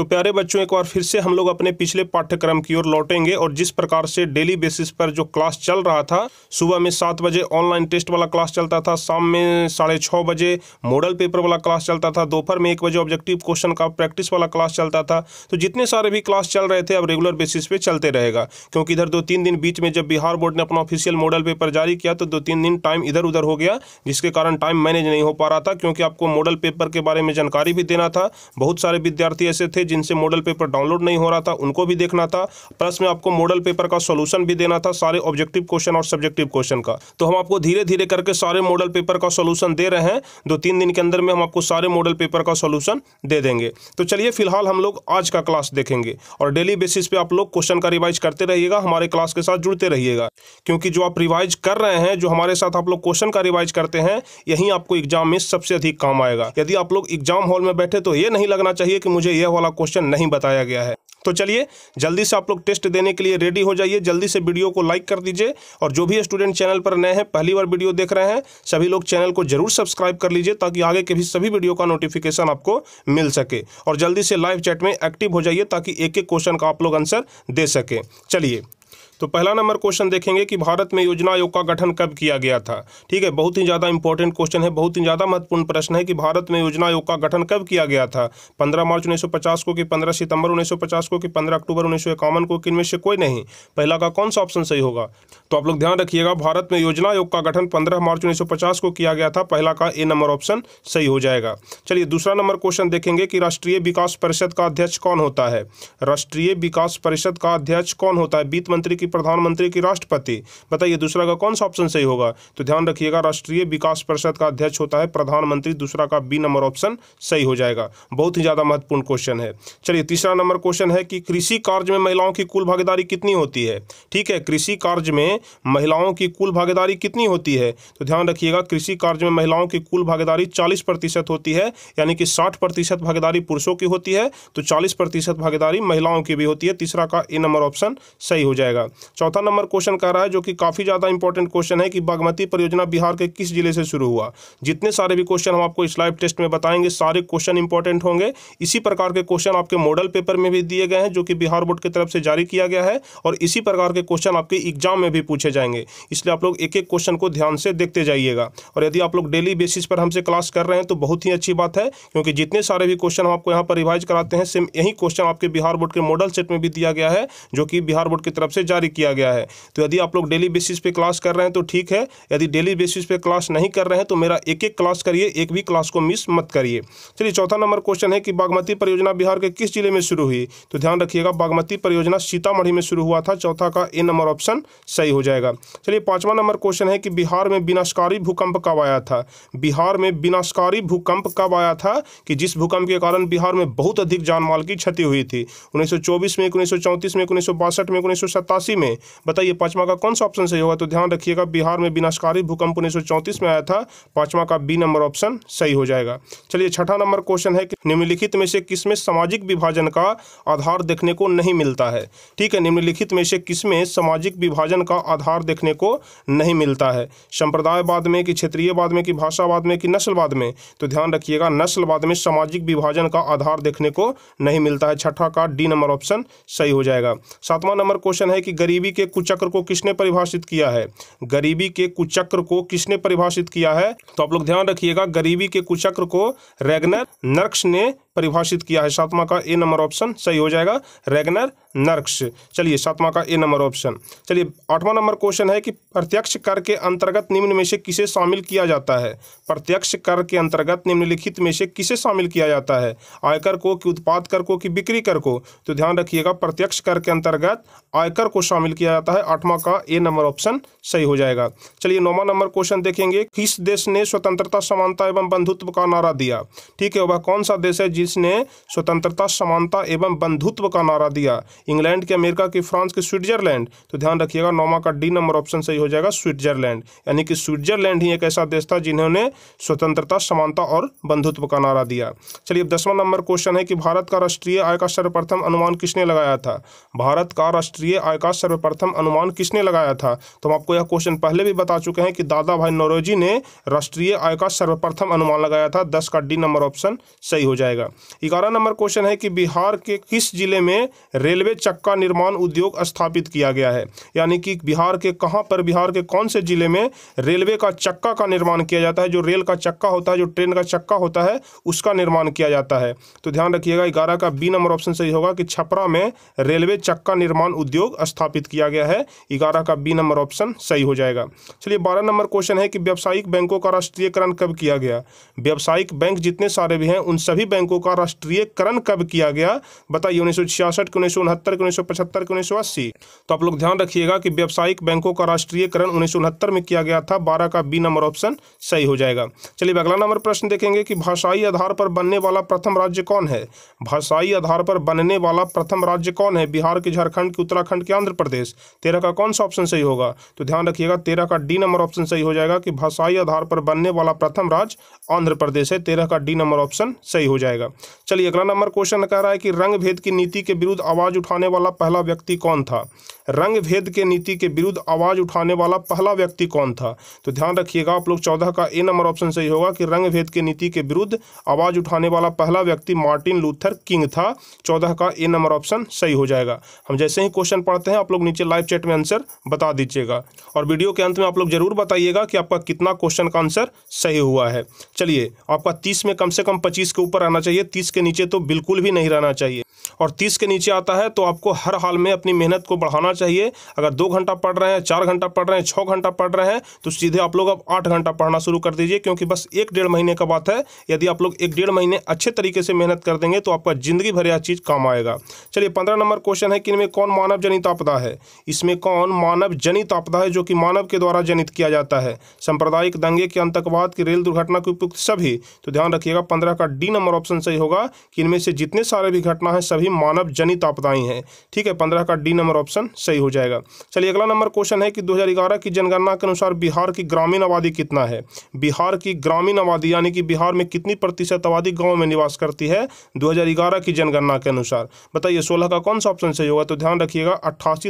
तो प्यारे बच्चों एक बार फिर से हम लोग अपने पिछले पाठ्यक्रम की ओर लौटेंगे और जिस प्रकार से डेली बेसिस पर जो क्लास चल रहा था सुबह में सात बजे ऑनलाइन टेस्ट वाला क्लास चलता था शाम में साढ़े छः बजे मॉडल पेपर वाला क्लास चलता था दोपहर में एक बजे ऑब्जेक्टिव क्वेश्चन का प्रैक्टिस वाला क्लास चलता था तो जितने सारे भी क्लास चल रहे थे अब रेगुलर बेसिस पे चलते रहेगा क्योंकि इधर दो तीन दिन बीच में जब बिहार बोर्ड ने अपना ऑफिशियल मॉडल पेपर जारी किया तो दो तीन दिन टाइम इधर उधर हो गया जिसके कारण टाइम मैनेज नहीं हो पा रहा था क्योंकि आपको मॉडल पेपर के बारे में जानकारी भी देना था बहुत सारे विद्यार्थी ऐसे थे जिनसे मॉडल पेपर डाउनलोड नहीं हो रहा था उनको भी देखना था प्लस में आपको मॉडल पेपर का सोल्यूशन भी देना था सारे ऑब्जेक्टिव क्वेश्चन और सब्जेक्टिव क्वेश्चन का तो हम आपको धीरे धीरे करके सारे मॉडल पेपर का सोल्यूशन दे रहे हैं दो तीन दिन के अंदर में हम आपको सारे मॉडल पेपर का सोल्यूशन दे देंगे तो चलिए फिलहाल हम लोग आज का क्लास देखेंगे और डेली बेसिस पे आप लोग क्वेश्चन का रिवाइज करते रहिएगा हमारे क्लास के साथ जुड़ते रहिएगा क्योंकि जो आप रिवाइज कर रहे हैं जो हमारे साथ आप लोग क्वेश्चन का रिवाइज करते हैं यही आपको एग्जाम में सबसे अधिक काम आएगा यदि आप लोग एग्जाम हॉल में बैठे तो ये नहीं लगना चाहिए कि मुझे यह वाला वाला क्वेश्चन नहीं बताया गया है तो चलिए जल्दी से आप लोग टेस्ट देने के लिए रेडी हो जाइए जल्दी से वीडियो को लाइक कर दीजिए और जो भी स्टूडेंट चैनल पर नए हैं पहली बार वीडियो देख रहे हैं सभी लोग चैनल को जरूर सब्सक्राइब कर लीजिए ताकि आगे के भी सभी वीडियो का नोटिफिकेशन आपको मिल सके और जल्दी से लाइव चैट में एक्टिव हो जाइए ताकि एक एक क्वेश्चन का आप लोग आंसर दे सकें चलिए तो पहला नंबर क्वेश्चन देखेंगे कि भारत में योजना आयोग का गठन कब किया गया था ठीक है बहुत ही ज़्यादा इंपॉर्टेंट क्वेश्चन है बहुत ही ज़्यादा महत्वपूर्ण प्रश्न है कि भारत में योजना आयोग का गठन कब किया गया था पंद्रह मार्च उन्नीस को कि पंद्रह सितंबर उन्नीस को कि पंद्रह अक्टूबर उन्नीस को कि इनमें से कोई नहीं पहला का कौन सा ऑप्शन सही होगा तो आप लोग ध्यान रखिएगा भारत में योजना आयोग का गठन पंद्रह मार्च उन्नीस को किया गया था पहला का ए नंबर ऑप्शन सही हो जाएगा चलिए दूसरा नंबर क्वेश्चन देखेंगे कि राष्ट्रीय विकास परिषद का अध्यक्ष कौन होता है राष्ट्रीय विकास परिषद का अध्यक्ष कौन होता है वित्त मंत्री की प्रधानमंत्री की राष्ट्रपति बताइए दूसरा का कौन सा ऑप्शन सही होगा तो ध्यान रखिएगा राष्ट्रीय विकास परिषद का अध्यक्ष होता है प्रधानमंत्री दूसरा का बी नंबर ऑप्शन सही हो जाएगा बहुत ही ज़्यादा महत्वपूर्ण क्वेश्चन है चलिए तीसरा नंबर क्वेश्चन है कि कृषि कार्य में महिलाओं की कुल भागीदारी कितनी होती है ठीक है कृषि कार्य में महिलाओं की कुल भागीदारी कितनी होती है तो ध्यान रखिएगा कृषि कार्य में महिलाओं की कुल भागीदारी चालीस प्रतिशत होती है यानी कि साठ प्रतिशत भागीदारी पुरुषों की होती है तो चालीस प्रतिशत भागीदारी महिलाओं की भी होती है तीसरा का ए नंबर ऑप्शन सही हो जाएगा चौथा नंबर क्वेश्चन कह रहा है जो कि काफ़ी ज़्यादा इंपॉर्टेंट क्वेश्चन है कि बागमती परियोजना बिहार के किस जिले से शुरू हुआ जितने सारे भी क्वेश्चन हम आपको इस लाइव टेस्ट में बताएंगे सारे क्वेश्चन इंपॉर्टेंट होंगे इसी प्रकार के क्वेश्चन आपके मॉडल पेपर में भी दिए गए हैं जो कि बिहार बोर्ड की तरफ से जारी किया गया है और इसी प्रकार के क्वेश्चन आपके एग्जाम में भी पूछे जाएंगे इसलिए आप लोग एक एक क्वेश्चन को ध्यान से देखते जाइएगा और यदि आप लोग डेली बेसिस पर हमसे क्लास कर रहे हैं तो बहुत ही अच्छी बात है क्योंकि जितने सारे भी क्वेश्चन हम आपको यहाँ पर रिवाइज कराते हैं सेम यही क्वेश्चन आपके बिहार बोर्ड के मॉडल सेट में भी दिया गया है जो कि बिहार बोर्ड की तरफ से जारी भी किया गया है तो यदि आप लोग डेली बेसिस पे क्लास कर रहे हैं तो ठीक है यदि डेली बेसिस पे क्लास नहीं कर रहे हैं तो मेरा एक एक क्लास करिए एक भी क्लास को मिस मत करिए चलिए चौथा नंबर क्वेश्चन है कि बागमती परियोजना बिहार के किस जिले में शुरू हुई तो ध्यान रखिएगा बागमती परियोजना सीतामढ़ी में शुरू हुआ था चौथा का ए नंबर ऑप्शन सही हो जाएगा चलिए पाँचवा नंबर क्वेश्चन है कि बिहार में विनाशकारी भूकंप कब आया था बिहार में विनाशकारी भूकंप कब आया था कि जिस भूकंप के कारण बिहार में बहुत अधिक जानमाल की क्षति हुई थी उन्नीस में उन्नीस में उन्नीस में उन्नीस में में बताइए पांचवा का कौन सा ऑप्शन सही होगा तो ध्यान रखिएगा बिहार में विनाशकारी भूकंप उन्नीस में आया था पांचवा का बी नंबर ऑप्शन सही हो जाएगा चलिए छठा नंबर क्वेश्चन है कि निम्नलिखित में से किसमें सामाजिक विभाजन का आधार देखने को नहीं मिलता है ठीक है निम्नलिखित में से किसमें सामाजिक विभाजन का आधार देखने को नहीं मिलता है संप्रदायवाद में कि क्षेत्रीयवाद में कि भाषावाद में कि नस्लवाद में तो ध्यान रखिएगा नस्लवाद में सामाजिक विभाजन का आधार देखने को नहीं मिलता है छठा का डी नंबर ऑप्शन सही हो जाएगा सातवां नंबर क्वेश्चन है कि गरीबी के कुचक्र को किसने परिभाषित किया है गरीबी के कुचक्र को किसने परिभाषित किया है तो आप लोग ध्यान रखिएगा गरीबी के कुचक्र को रेगनर नर्क्स ने परिभाषित किया है सातवां का ए नंबर ऑप्शन सही हो जाएगा रेगनर नर्क्स चलिए सातवां का ए नंबर ऑप्शन चलिए आठवां नंबर क्वेश्चन है कि प्रत्यक्ष कर के अंतर्गत निम्न में से किसे शामिल किया जाता है प्रत्यक्ष कर के अंतर्गत निम्नलिखित में से किसे शामिल किया जाता है आयकर को कि उत्पाद कर को कि बिक्री कर को तो ध्यान रखिएगा प्रत्यक्ष कर के अंतर्गत आयकर को शामिल किया जाता है आठवां का ए नंबर ऑप्शन सही हो जाएगा चलिए नौवा नंबर क्वेश्चन देखेंगे किस देश ने स्वतंत्रता समानता एवं बंधुत्व का नारा दिया ठीक है वह कौन सा देश है जिसने स्वतंत्रता समानता एवं बंधुत्व का नारा दिया इंग्लैंड की अमेरिका की फ्रांस की स्विट्जरलैंड तो ध्यान रखिएगा नौमा का डी नंबर ऑप्शन सही हो जाएगा स्विट्जरलैंड यानी कि स्विट्जरलैंड ही एक ऐसा देश था जिन्होंने स्वतंत्रता समानता और बंधुत्व का नारा दिया चलिए दसवां नंबर क्वेश्चन है कि भारत का राष्ट्रीय आय का सर्वप्रथम अनुमान किसने लगाया था भारत का राष्ट्रीय आय का सर्वप्रथम अनुमान किसने लगाया था तो हम आपको यह क्वेश्चन पहले भी बता चुके हैं कि दादा भाई नोरोजी ने राष्ट्रीय आय का सर्वप्रथम अनुमान लगाया था दस का डी नंबर ऑप्शन सही हो जाएगा ग्यारह नंबर क्वेश्चन है कि बिहार के किस जिले में रेलवे चक्का निर्माण उद्योग स्थापित किया गया है यानी कि बिहार के कहाँ पर बिहार के कौन से जिले में रेलवे का चक्का का निर्माण किया जाता है जो रेल का चक्का होता है जो ट्रेन का चक्का होता है उसका निर्माण किया जाता है तो ध्यान रखिएगा ग्यारह का बी नंबर ऑप्शन सही होगा कि छपरा में रेलवे चक्का निर्माण उद्योग स्थापित किया गया है ग्यारह का बी नंबर ऑप्शन सही हो जाएगा चलिए बारह नंबर क्वेश्चन है कि व्यावसायिक बैंकों का राष्ट्रीयकरण कब किया गया व्यावसायिक बैंक जितने सारे भी हैं उन सभी बैंकों का राष्ट्रीयकरण कब किया गया बताइए उन्नीस सौ छियासठ उन्नीस सौ उनहत्तर उन्नीस सौ पचहत्तर उन्नीस सौ अस्सी तो आप लोग ध्यान रखिएगा कि व्यावसायिक बैंकों का राष्ट्रीयकरण उन्नीस सौ उनहत्तर में किया गया था बारह का बी नंबर ऑप्शन सही हो जाएगा चलिए अगला नंबर प्रश्न देखेंगे कि भाषाई आधार पर बनने वाला प्रथम राज्य कौन है भाषाई आधार पर बनने वाला प्रथम राज्य कौन है बिहार के झारखंड के उत्तराखंड के आंध्र प्रदेश तेरह का कौन सा ऑप्शन सही होगा तो ध्यान रखिएगा तेरह का डी नंबर ऑप्शन सही हो जाएगा कि भाषाई आधार पर बनने वाला प्रथम राज्य आंध्र प्रदेश है तेरह का डी नंबर ऑप्शन सही हो जाएगा चलिए अगला नंबर क्वेश्चन कह रहा है कि रंग भेद की नीति के विरुद्ध आवाज उठाने वाला पहला व्यक्ति कौन था रंग भेद के नीति के विरुद्ध आवाज उठाने वाला पहला व्यक्ति कौन था तो ध्यान रखिएगा आप लोग चौदह का ए नंबर ऑप्शन सही होगा कि रंग भेद के नीति के विरुद्ध आवाज उठाने वाला पहला व्यक्ति मार्टिन लूथर किंग था चौदह का ए नंबर ऑप्शन सही हो जाएगा हम जैसे ही क्वेश्चन पढ़ते हैं आप लोग नीचे लाइव चैट में आंसर बता दीजिएगा और वीडियो के अंत में आप लोग जरूर बताइएगा कि आपका कितना क्वेश्चन का आंसर सही हुआ है चलिए आपका तीस में कम से कम पच्चीस के ऊपर रहना चाहिए तीस के नीचे तो बिल्कुल भी नहीं रहना चाहिए और तीस के नीचे आता है तो आपको हर हाल में अपनी मेहनत को बढ़ाना चाहिए अगर दो घंटा पढ़ रहे हैं चार घंटा पढ़ रहे हैं छः घंटा पढ़ रहे हैं तो सीधे आप लोग अब आठ घंटा पढ़ना शुरू कर दीजिए क्योंकि बस एक डेढ़ महीने का बात है यदि आप लोग एक डेढ़ महीने अच्छे तरीके से मेहनत कर देंगे तो आपका ज़िंदगी भर यह चीज़ काम आएगा चलिए पंद्रह नंबर क्वेश्चन है कि इनमें कौन मानव जनित आपदा है इसमें कौन मानव जनित आपदा है जो कि मानव के द्वारा जनित किया जाता है सांप्रदायिक दंगे के आतंकवाद की रेल दुर्घटना की उपयुक्त सभी तो ध्यान रखिएगा पंद्रह का डी नंबर ऑप्शन सही होगा कि इनमें से जितने सारे भी घटना है सभी मानव जनित आपदाएं हैं ठीक है पंद्रह का डी नंबर ऑप्शन सही हो जाएगा चलिए अगला नंबर क्वेश्चन है कि 2011 की जनगणना के अनुसार बिहार की ग्रामीण आबादी कितना है बिहार की ग्रामीण आबादी यानी कि बिहार में कितनी प्रतिशत आबादी गाँव में निवास करती है दो की जनगणना के अनुसार बताइए सोलह का कौन सा ऑप्शन सही होगा तो ध्यान रखिएगा अट्ठासी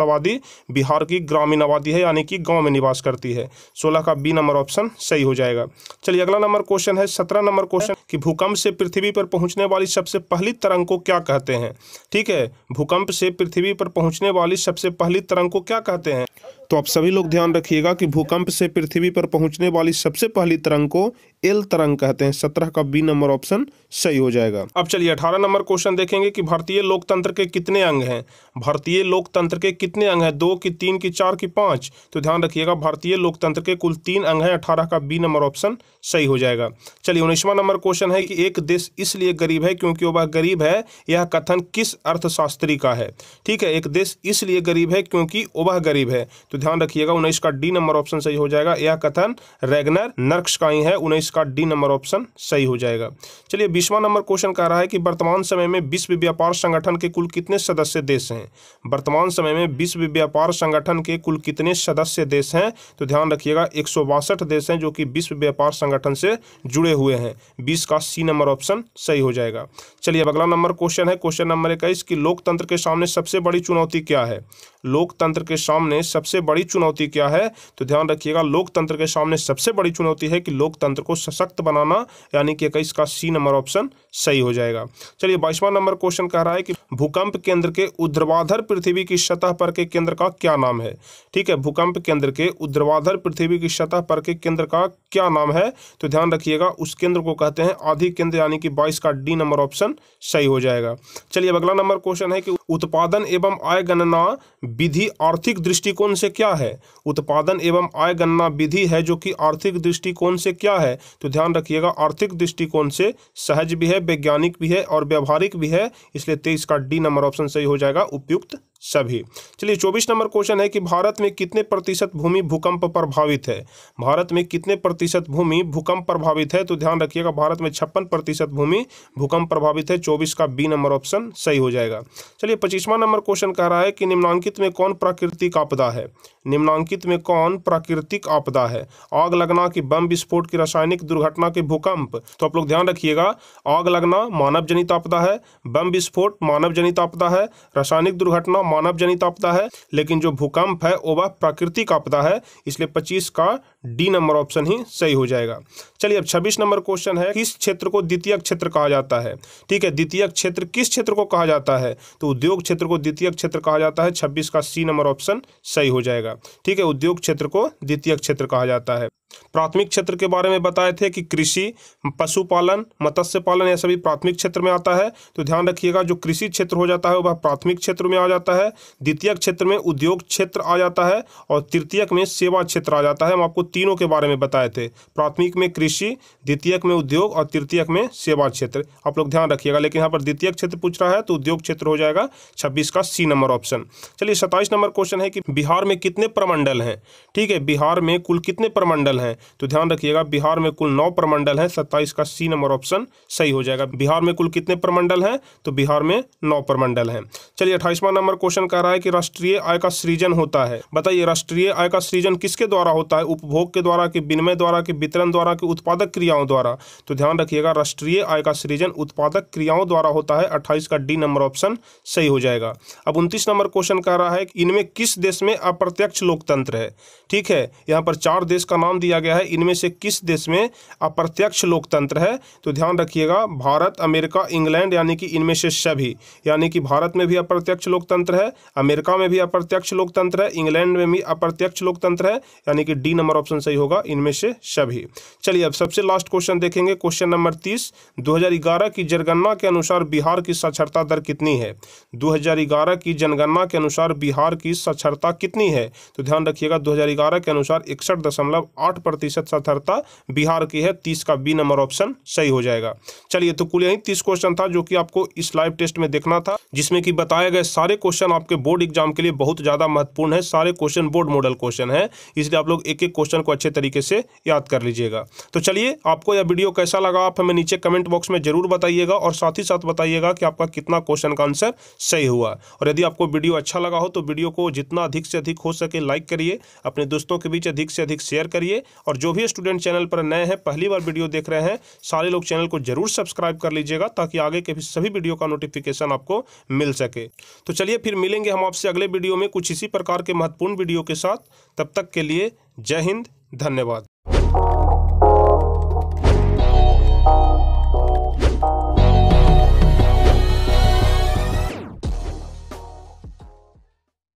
आबादी बिहार की ग्रामीण आबादी है यानी कि गाँव में निवास करती है सोलह का बी नंबर ऑप्शन सही हो जाएगा चलिए अगला नंबर क्वेश्चन है सत्रह नंबर क्वेश्चन कि भूकंप से पृथ्वी पर पहुंचने वाली सबसे पहली तरंग को क्या कहते हैं ठीक है भूकंप से पृथ्वी पर पहुंचने वाली सबसे पहली तरंग को क्या कहते हैं तो आप सभी लोग ध्यान रखिएगा कि भूकंप से पृथ्वी पर पहुंचने वाली सबसे पहली तरंग को एल तरंग कहते हैं सत्रह का बी नंबर ऑप्शन सही हो जाएगा अब चलिए अठारह नंबर क्वेश्चन देखेंगे कि भारतीय लोकतंत्र के कितने अंग हैं भारतीय लोकतंत्र के कितने अंग हैं दो की तीन की चार की पांच तो ध्यान रखिएगा भारतीय लोकतंत्र के कुल तीन अंग हैं अठारह का बी नंबर ऑप्शन सही हो जाएगा चलिए उन्नीसवा नंबर क्वेश्चन है कि एक देश इसलिए गरीब है क्योंकि वह गरीब है यह कथन किस अर्थशास्त्री का है ठीक है एक देश इसलिए गरीब है क्योंकि वह गरीब है तो ध्यान रखिएगा उन्नीस का डी नंबर ऑप्शन सही हो जाएगा यह कथन रेगनर नर्क्स का ही है उन्नीस इसका डी नंबर ऑप्शन सही हो जाएगा चलिए बीसवा नंबर क्वेश्चन कह रहा है कि वर्तमान समय में विश्व व्यापार संगठन के कुल कितने सदस्य देश हैं वर्तमान समय में विश्व व्यापार संगठन के कुल कितने सदस्य देश हैं तो ध्यान रखिएगा एक देश हैं जो कि विश्व व्यापार संगठन से जुड़े हुए हैं बीस का सी नंबर ऑप्शन सही हो जाएगा चलिए अगला नंबर क्वेश्चन है क्वेश्चन नंबर इक्कीस की लोकतंत्र के सामने सबसे बड़ी चुनौती क्या है लोकतंत्र के सामने सबसे बड़ी चुनौती क्या है तो ध्यान रखिएगा लोकतंत्र के सामने सबसे बड़ी चुनौती है कि लोकतंत्र को सशक्त बनाना यानी कि इक्कीस सी नंबर ऑप्शन सही हो जाएगा चलिए बाईसवां नंबर क्वेश्चन कह रहा है कि भूकंप केंद्र के उद्रवाधर पृथ्वी की सतह पर के केंद्र का क्या नाम है ठीक है भूकंप केंद्र के उद्रवाधर पृथ्वी की सतह पर के केंद्र का क्या नाम है तो ध्यान रखिएगा उस केंद्र को कहते हैं आधि केंद्र यानी कि बाईस का डी नंबर ऑप्शन सही हो जाएगा चलिए अगला नंबर क्वेश्चन है कि उत्पादन एवं आय गणना विधि आर्थिक दृष्टिकोण से क्या है उत्पादन एवं आय गणना विधि है जो कि आर्थिक दृष्टिकोण से क्या है तो ध्यान रखिएगा आर्थिक दृष्टिकोण से सहज भी है वैज्ञानिक भी है और व्यावहारिक भी है इसलिए तेईस का डी नंबर ऑप्शन सही हो जाएगा उपयुक्त सभी चलिए चौबीस नंबर क्वेश्चन है कि भारत में कितने प्रतिशत भूमि भूकंप प्रभावित है भारत में कितने प्रतिशत भूमि भूकंप प्रभावित है तो ध्यान रखिएगा भारत में छप्पन प्रतिशत भूमि भूकंप प्रभावित है चौबीस का बी नंबर ऑप्शन सही हो जाएगा चलिए पच्चीसवां नंबर क्वेश्चन कह रहा है कि निम्नांकित में कौन प्राकृतिक आपदा है निम्नांकित में कौन प्राकृतिक आपदा है आग लगना की बम विस्फोट की रासायनिक दुर्घटना के भूकंप तो आप लोग ध्यान रखिएगा आग लगना मानव जनित आपदा है बम विस्फोट मानव जनित आपदा है रासायनिक दुर्घटना मानव जनित आपदा है लेकिन जो भूकंप है वो वह प्राकृतिक आपदा है इसलिए पच्चीस का डी नंबर ऑप्शन ही सही हो जाएगा चलिए अब छब्बीस नंबर क्वेश्चन है किस क्षेत्र को द्वितीय क्षेत्र कहा जाता है ठीक है द्वितीय क्षेत्र किस क्षेत्र को कहा जाता है तो उद्योग क्षेत्र को द्वितीय क्षेत्र कहा जाता है छब्बीस का सी नंबर ऑप्शन सही हो जाएगा ठीक है उद्योग क्षेत्र को द्वितीय क्षेत्र कहा जाता है प्राथमिक क्षेत्र के बारे में बताए थे कि कृषि पशुपालन मत्स्य पालन यह सभी प्राथमिक क्षेत्र में आता है तो ध्यान रखिएगा जो कृषि क्षेत्र हो जाता है वह प्राथमिक क्षेत्र में आ जाता है द्वितीय क्षेत्र में उद्योग क्षेत्र आ जाता है और तृतीयक में सेवा क्षेत्र आ जाता है हम आपको तीनों के बारे में बताए थे प्राथमिक में कृषि द्वितीयक में उद्योग और तृतीयक में सेवा क्षेत्र आप लोग ध्यान रखिएगा लेकिन यहाँ पर द्वितीय क्षेत्र पूछ रहा है तो उद्योग क्षेत्र हो जाएगा छब्बीस का सी नंबर ऑप्शन चलिए सत्ताईस नंबर क्वेश्चन है कि बिहार में कितने प्रमंडल हैं ठीक है बिहार में कुल कितने प्रमंडल हैं तो ध्यान रखिएगा बिहार में कुल नौ प्रमंडल हैं सत्ताईस का सी नंबर ऑप्शन सही हो जाएगा बिहार में कुल कितने प्रमंडल हैं तो बिहार में नौ प्रमंडल हैं चलिए अट्ठाईसवां नंबर क्वेश्चन कह रहा है कि राष्ट्रीय आय का सृजन होता है बताइए राष्ट्रीय आय का सृजन किसके द्वारा होता है उपभोग के द्वारा कि विनिमय द्वारा कि वितरण द्वारा कि उत्पादक क्रियाओं द्वारा तो ध्यान रखिएगा राष्ट्रीय आय का सृजन उत्पादक क्रियाओं द्वारा होता है अट्ठाईस का डी नंबर ऑप्शन सही हो जाएगा अब उनतीस नंबर क्वेश्चन कह रहा है कि इनमें किस देश में अप्रत्यक्ष लोकतंत्र है ठीक है यहाँ पर चार देश का नाम दिया दिया गया है इनमें से किस देश में अप्रत्यक्ष लोकतंत्र है तो ध्यान रखिएगा भारत अमेरिका इंग्लैंड यानी कि इनमें से सभी यानी कि भारत में भी अप्रत्यक्ष लोकतंत्र है अमेरिका में भी अप्रत्यक्ष लोकतंत्र है इंग्लैंड में भी अप्रत्यक्ष लोकतंत्र है यानी कि डी नंबर ऑप्शन सही होगा इनमें से सभी चलिए अब सबसे लास्ट क्वेश्चन देखेंगे क्वेश्चन नंबर तीस दो की जनगणना के अनुसार बिहार की साक्षरता दर कितनी है दो की जनगणना के अनुसार बिहार की साक्षरता कितनी है तो ध्यान रखिएगा 2011 के अनुसार इकसठ दशमलव आठ प्रतिशत साक्षरता बिहार की है तीस का बी नंबर ऑप्शन सही हो जाएगा चलिए तो कुल यही तीस क्वेश्चन था जो कि आपको इस लाइव टेस्ट में देखना था जिसमें कि बताए गए सारे क्वेश्चन आपके बोर्ड एग्जाम के लिए बहुत ज़्यादा महत्वपूर्ण है सारे क्वेश्चन बोर्ड मॉडल क्वेश्चन है इसलिए आप लोग एक एक क्वेश्चन को अच्छे तरीके से याद कर लीजिएगा तो चलिए आपको यह वीडियो कैसा लगा आप हमें नीचे कमेंट बॉक्स में जरूर बताइएगा और साथ ही साथ बताइएगा कि आपका कितना क्वेश्चन का आंसर सही हुआ और यदि आपको वीडियो अच्छा लगा हो तो वीडियो को जितना अधिक से अधिक हो सके लाइक करिए अपने दोस्तों के बीच अधिक से अधिक शेयर करिए और जो भी स्टूडेंट चैनल पर नए हैं पहली बार वीडियो देख रहे हैं सारे लोग चैनल को जरूर सब्सक्राइब कर लीजिएगा ताकि आगे के भी सभी वीडियो का नोटिफिकेशन आपको मिल सके तो चलिए फिर मिलेंगे हम आपसे अगले वीडियो में कुछ इसी प्रकार के महत्वपूर्ण वीडियो के साथ तब तक के लिए जय हिंद धन्यवाद